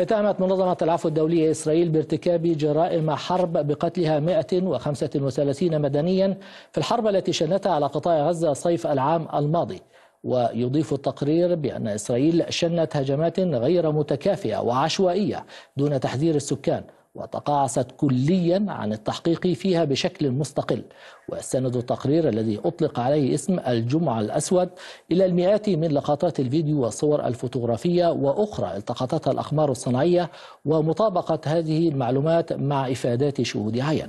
اتهمت منظمة العفو الدولية إسرائيل بارتكاب جرائم حرب بقتلها 135 مدنيا في الحرب التي شنتها على قطاع غزة صيف العام الماضي ويضيف التقرير بأن إسرائيل شنت هجمات غير متكافئة وعشوائية دون تحذير السكان وتقاعست كليا عن التحقيق فيها بشكل مستقل ويستند التقرير الذي أطلق عليه اسم الجمعة الأسود إلى المئات من لقطات الفيديو والصور الفوتوغرافية وأخرى التقطتها الأقمار الصناعية ومطابقة هذه المعلومات مع إفادات شهود عين